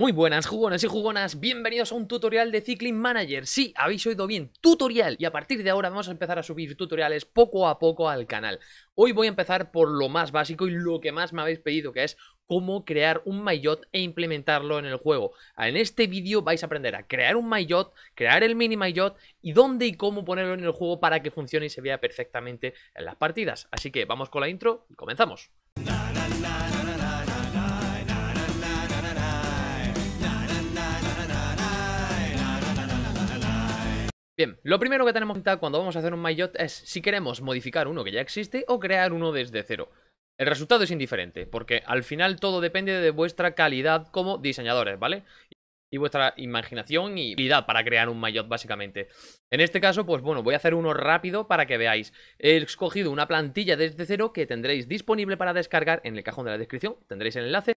Muy buenas jugones y jugonas, bienvenidos a un tutorial de Cycling Manager. Sí, habéis oído bien, tutorial. Y a partir de ahora vamos a empezar a subir tutoriales poco a poco al canal. Hoy voy a empezar por lo más básico y lo que más me habéis pedido, que es cómo crear un maillot e implementarlo en el juego. Ah, en este vídeo vais a aprender a crear un maillot, crear el mini maillot y dónde y cómo ponerlo en el juego para que funcione y se vea perfectamente en las partidas. Así que vamos con la intro y comenzamos. Bien, lo primero que tenemos que cuenta cuando vamos a hacer un MyJot es si queremos modificar uno que ya existe o crear uno desde cero. El resultado es indiferente, porque al final todo depende de vuestra calidad como diseñadores, ¿vale? Y vuestra imaginación y habilidad para crear un MyJot, básicamente. En este caso, pues bueno, voy a hacer uno rápido para que veáis. He escogido una plantilla desde cero que tendréis disponible para descargar en el cajón de la descripción. Tendréis el enlace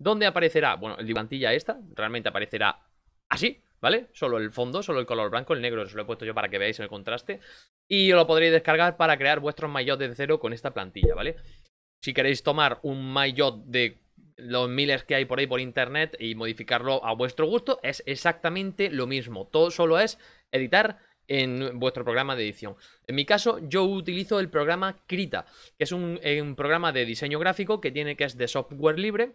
donde aparecerá, bueno, la plantilla esta realmente aparecerá así, ¿vale? Solo el fondo, solo el color blanco, el negro, os lo he puesto yo para que veáis el contraste. Y lo podréis descargar para crear vuestros maillots de cero con esta plantilla, ¿vale? Si queréis tomar un maillot de los miles que hay por ahí por internet y modificarlo a vuestro gusto, es exactamente lo mismo. Todo solo es editar en vuestro programa de edición. En mi caso, yo utilizo el programa Krita, que es un, eh, un programa de diseño gráfico que tiene que es de software libre,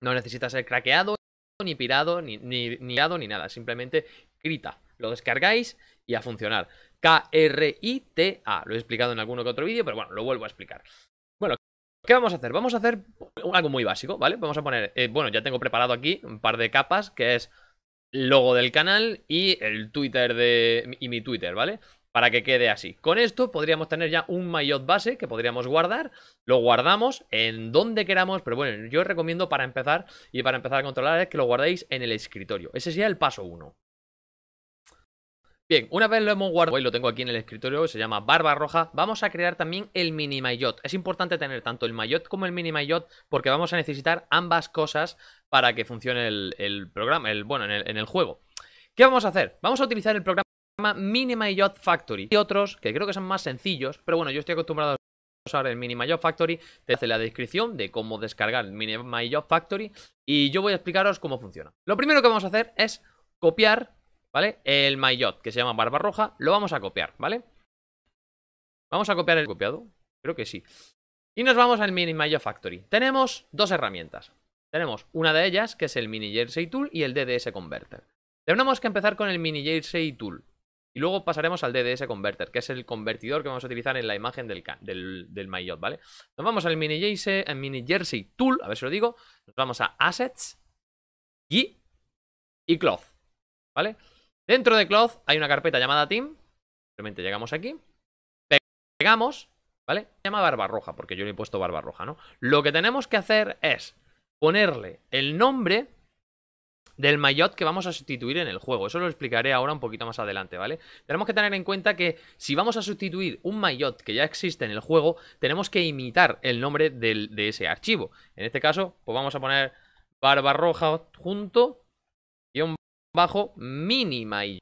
no necesita ser craqueado ni pirado, ni, ni, ni, nada. Simplemente grita. Lo descargáis y a funcionar. K-R-I-T-A. Lo he explicado en alguno que otro vídeo, pero bueno, lo vuelvo a explicar. Bueno, ¿qué vamos a hacer? Vamos a hacer algo muy básico, ¿vale? Vamos a poner, eh, bueno, ya tengo preparado aquí un par de capas, que es logo del canal y el Twitter de... y mi Twitter, ¿vale? para que quede así. Con esto podríamos tener ya un Mayot base que podríamos guardar, lo guardamos en donde queramos, pero bueno, yo os recomiendo para empezar y para empezar a controlar es que lo guardéis en el escritorio. Ese sería el paso 1. Bien, una vez lo hemos guardado, hoy lo tengo aquí en el escritorio, se llama Barba Roja, vamos a crear también el mini maillot. Es importante tener tanto el Mayot como el mini maillot porque vamos a necesitar ambas cosas para que funcione el, programa, el, bueno, en el juego. ¿Qué vamos a hacer? Vamos a utilizar el programa llama Minima Factory y otros que creo que son más sencillos, pero bueno, yo estoy acostumbrado a usar el mini Yacht Factory, te la descripción de cómo descargar el mini Factory y yo voy a explicaros cómo funciona. Lo primero que vamos a hacer es copiar, ¿vale? El MyYacht, que se llama barba roja lo vamos a copiar, ¿vale? Vamos a copiar el copiado, creo que sí. Y nos vamos al mini Yacht Factory. Tenemos dos herramientas. Tenemos una de ellas, que es el Mini Jersey Tool y el DDS Converter. Tenemos que empezar con el Mini Jersey Tool. Y luego pasaremos al DDS Converter, que es el convertidor que vamos a utilizar en la imagen del, del, ¿vale? Nos vamos al mini jersey, eh, mini jersey Tool, a ver si lo digo. Nos vamos a Assets, y, y Cloth, ¿vale? Dentro de Cloth hay una carpeta llamada Team. Simplemente llegamos aquí, pegamos, ¿vale? Se llama roja porque yo le he puesto roja ¿no? Lo que tenemos que hacer es ponerle el nombre del maillot que vamos a sustituir en el juego. Eso lo explicaré ahora un poquito más adelante, ¿vale? Tenemos que tener en cuenta que si vamos a sustituir un maillot que ya existe en el juego, tenemos que imitar el nombre de ese archivo. En este caso, pues vamos a poner barba roja junto un bajo mini maillot.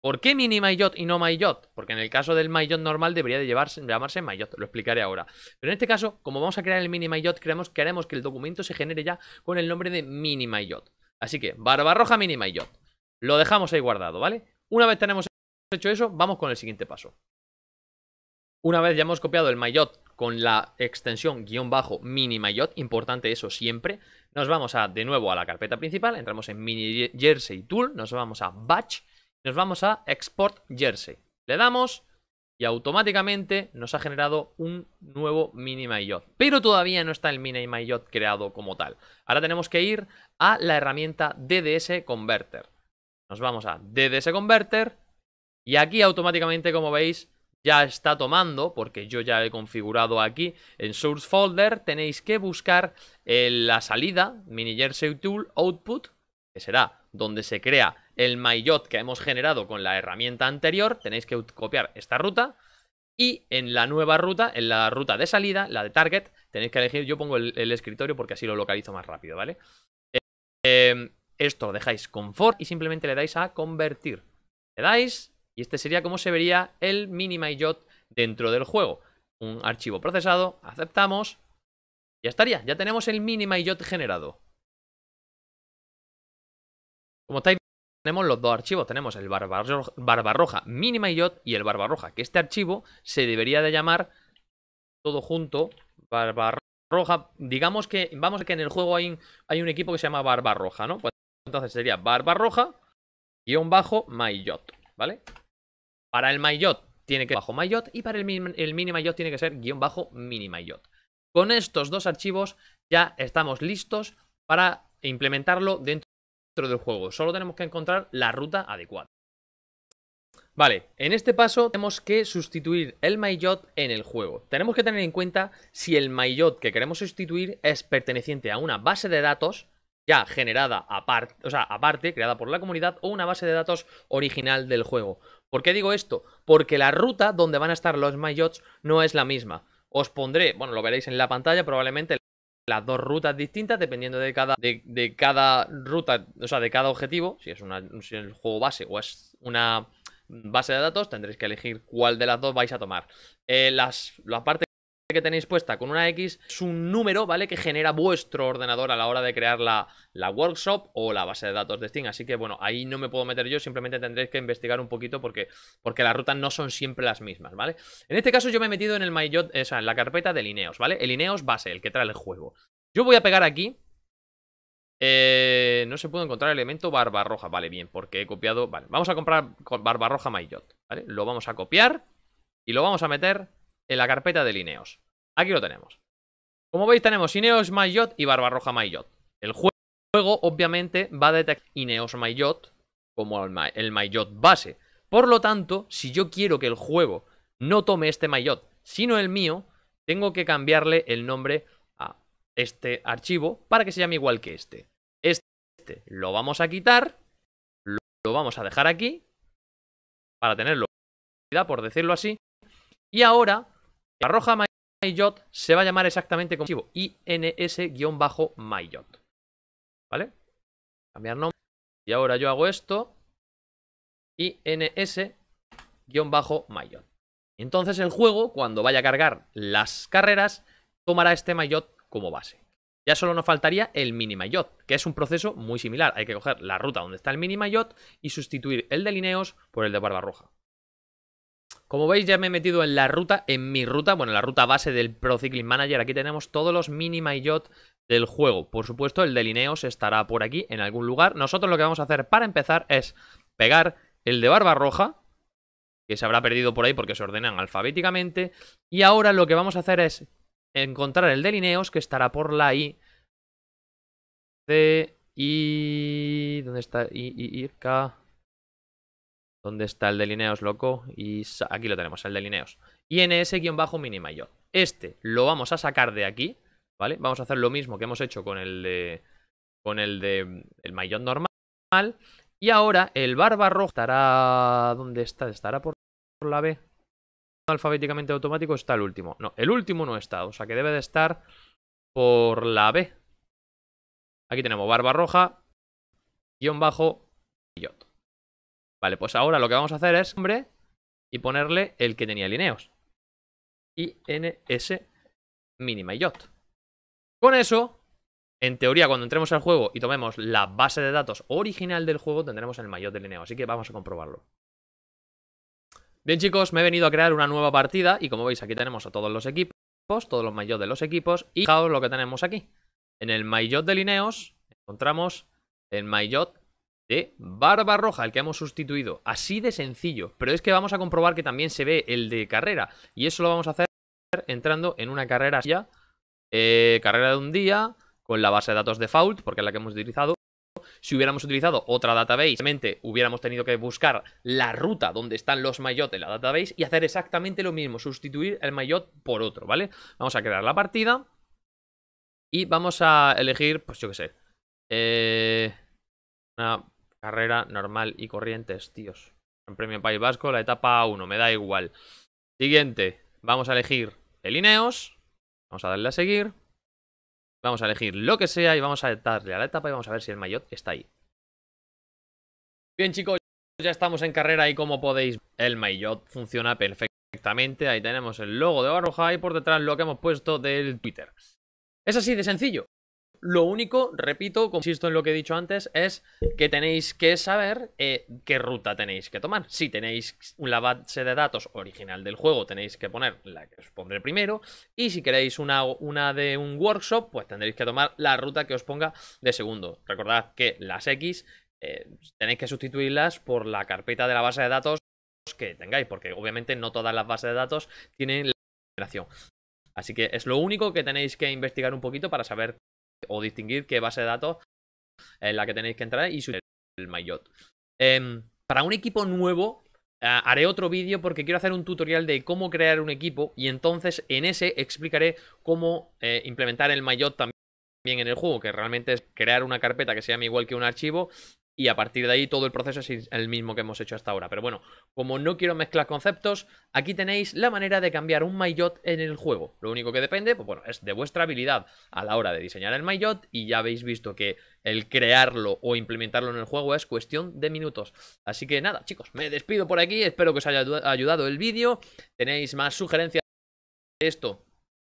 ¿Por qué mini y no maillot? Porque en el caso del maillot normal debería de llevarse, llamarse maillot, lo explicaré ahora. Pero en este caso, como vamos a crear el mini maillot, creemos, queremos que el documento se genere ya con el nombre de mini maillot. Así que Barbarroja mínima y Lo dejamos ahí guardado, ¿vale? Una vez tenemos hecho eso, vamos con el siguiente paso. Una vez ya hemos copiado el mayot con la extensión guión bajo mini Mayot, importante eso siempre, nos vamos a de nuevo a la carpeta principal, entramos en mini jersey tool, nos vamos a batch, nos vamos a export jersey. Le damos, y automáticamente nos ha generado un nuevo yo Pero todavía no está el yo creado como tal. Ahora tenemos que ir a la herramienta DDS Converter. Nos vamos a DDS Converter y aquí automáticamente, como veis, ya está tomando, porque yo ya he configurado aquí en Source Folder, tenéis que buscar eh, la salida mini jersey Tool Output, que será donde se crea el MyJot que hemos generado con la herramienta anterior, tenéis que copiar esta ruta y en la nueva ruta, en la ruta de salida, la de target, tenéis que elegir, yo pongo el, escritorio porque así lo localizo más rápido, ¿vale? Em, esto dejáis con for y simplemente le dais a convertir. Le dais y este sería como se vería el mini MyJot dentro del juego. Un archivo procesado, aceptamos, ya estaría, ya tenemos el mini MyJot generado. Como estáis tenemos los dos archivos, tenemos el barbarroja, barbarroja mínima y y el barbarroja, que este archivo se debería de llamar todo junto barbarroja, digamos que vamos a que en el juego hay, hay un equipo que se llama barbarroja, ¿no? Pues entonces sería barbarroja guión bajo ¿vale? Para el mayot tiene que ser bajo mayot y para el, Mini el tiene que ser guión bajo Mini Con estos dos archivos ya estamos listos para implementarlo dentro del juego. Solo tenemos que encontrar la ruta adecuada. Vale, en este paso tenemos que sustituir el maillot en el juego. Tenemos que tener en cuenta si el maillot que queremos sustituir es perteneciente a una base de datos ya generada aparte, o sea, aparte, creada por la comunidad, o una base de datos original del juego. ¿Por qué digo esto? Porque la ruta donde van a estar los maillots no es la misma. Os pondré, bueno, lo veréis en la pantalla, probablemente las dos rutas distintas dependiendo de cada, de, cada ruta, o sea, de cada objetivo, si es, una, el juego base o es una base de datos, tendréis que elegir cuál de las dos vais a tomar. Eh, las, la que tenéis puesta con una X es un número, ¿vale? Que genera vuestro ordenador a la hora de crear la, workshop o la base de datos de Steam. Así que bueno, ahí no me puedo meter yo, simplemente tendréis que investigar un poquito porque, porque las rutas no son siempre las mismas, ¿vale? En este caso yo me he metido en el MyJot, o sea, en la carpeta de Lineos, ¿vale? El Lineos base, el que trae el juego. Yo voy a pegar aquí. Eh, no se puede encontrar el elemento barbarroja, vale, bien, porque he copiado. Vale, vamos a comprar barbarroja MyJot, ¿vale? Lo vamos a copiar y lo vamos a meter en la carpeta de Lineos. Aquí lo tenemos. Como veis tenemos Ineos MyJot y Barbarroja MyJot. El juego obviamente va a detectar Ineos MyJot como el, MyJot base. Por lo tanto, si yo quiero que el juego no tome este MyJot, sino el mío, tengo que cambiarle el nombre a este archivo para que se llame igual que este. Este lo vamos a quitar, lo, lo vamos a dejar aquí, para tenerlo, por decirlo así. Y ahora la roja MyJot se va a llamar exactamente como archivo ins-myjot. ¿Vale? Cambiar nombre. Y ahora yo hago esto. ins-myjot. Entonces el juego, cuando vaya a cargar las carreras, tomará este myjot como base. Ya solo nos faltaría el mini mayot, que es un proceso muy similar. Hay que coger la ruta donde está el mini mayot y sustituir el de Lineos por el de Barba Roja. Como veis ya me he metido en la ruta, en mi ruta, bueno, la ruta base del Pro Cycling Manager. Aquí tenemos todos los mini maillot del juego. Por supuesto, el de Lineos estará por aquí en algún lugar. Nosotros lo que vamos a hacer para empezar es pegar el de Barba Roja, que se habrá perdido por ahí porque se ordenan alfabéticamente. Y ahora lo que vamos a hacer es encontrar el Delineos, que estará por la I. C, I... ¿Dónde está? I, I, I K... ¿Dónde está el de Lineos, loco? Y aquí lo tenemos, el de Lineos. INS-minimayor. Este lo vamos a sacar de aquí, ¿vale? Vamos a hacer lo mismo que hemos hecho con el de... Con el de... El maillot normal. Y ahora el barba roja estará... ¿Dónde está? ¿Estará por, la B? Alfabéticamente automático está el último. No, el último no está. O sea que debe de estar por la B. Aquí tenemos barba roja, guión bajo, Vale, pues ahora lo que vamos a hacer es hombre y ponerle el que tenía Lineos. INS Mini y Con eso, en teoría, cuando entremos al juego y tomemos la base de datos original del juego, tendremos el Mayot de lineos, Así que vamos a comprobarlo. Bien chicos, me he venido a crear una nueva partida y como veis aquí tenemos a todos los equipos, todos los mayots de los equipos y fijaos lo que tenemos aquí. En el Mayot de Lineos encontramos el Mayot de barba roja, el que hemos sustituido. Así de sencillo. Pero es que vamos a comprobar que también se ve el de carrera. Y eso lo vamos a hacer entrando en una carrera ya. Eh, carrera de un día, con la base de datos default, porque es la que hemos utilizado. Si hubiéramos utilizado otra database, obviamente hubiéramos tenido que buscar la ruta donde están los mayotes en la database y hacer exactamente lo mismo, sustituir el mayot por otro, ¿vale? Vamos a crear la partida y vamos a elegir, pues yo qué sé, eh, una Carrera normal y corrientes, tíos. En Premio País Vasco, la etapa 1, me da igual. Siguiente, vamos a elegir el Ineos. Vamos a darle a seguir. Vamos a elegir lo que sea y vamos a darle a la etapa y vamos a ver si el maillot está ahí. Bien, chicos, ya estamos en carrera y como podéis, el maillot funciona perfectamente. Ahí tenemos el logo de Barroja y por detrás lo que hemos puesto del Twitter. Es así de sencillo. Lo único, repito, insisto en lo que he dicho antes, es que tenéis que saber eh, qué ruta tenéis que tomar. Si tenéis la base de datos original del juego, tenéis que poner la que os pondré primero. Y si queréis una, de un workshop, pues tendréis que tomar la ruta que os ponga de segundo. Recordad que las X eh, tenéis que sustituirlas por la carpeta de la base de datos que tengáis, porque obviamente no todas las bases de datos tienen la generación. Así que es lo único que tenéis que investigar un poquito para saber o distinguir qué base de datos En la que tenéis que entrar y subir el MyJot. Em, para un equipo nuevo, ah, haré otro vídeo porque quiero hacer un tutorial de cómo crear un equipo y entonces en ese explicaré cómo eh, implementar el MyJot también en el juego, que realmente es crear una carpeta que se igual que un archivo y a partir de ahí todo el proceso es el mismo que hemos hecho hasta ahora. Pero bueno, como no quiero mezclar conceptos, aquí tenéis la manera de cambiar un MyJot en el juego. Lo único que depende, pues bueno, es de vuestra habilidad a la hora de diseñar el MyJot y ya habéis visto que el crearlo o implementarlo en el juego es cuestión de minutos. Así que nada, chicos, me despido por aquí, espero que os haya ayudado el vídeo. Tenéis más sugerencias de esto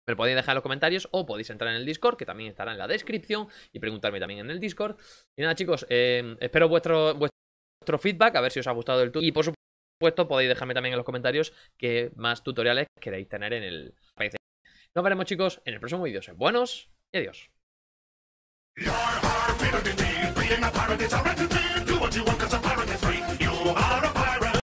me podéis dejar en los comentarios o podéis entrar en el Discord, que también estará en la descripción, y preguntarme también en el Discord. Y nada, chicos, em, espero vuestro, vuestro feedback, a ver si os ha gustado el tutorial. Y por supuesto, podéis dejarme también en los comentarios qué más tutoriales queréis tener en el país. Nos veremos, chicos, en el próximo vídeo. Sed buenos y adiós.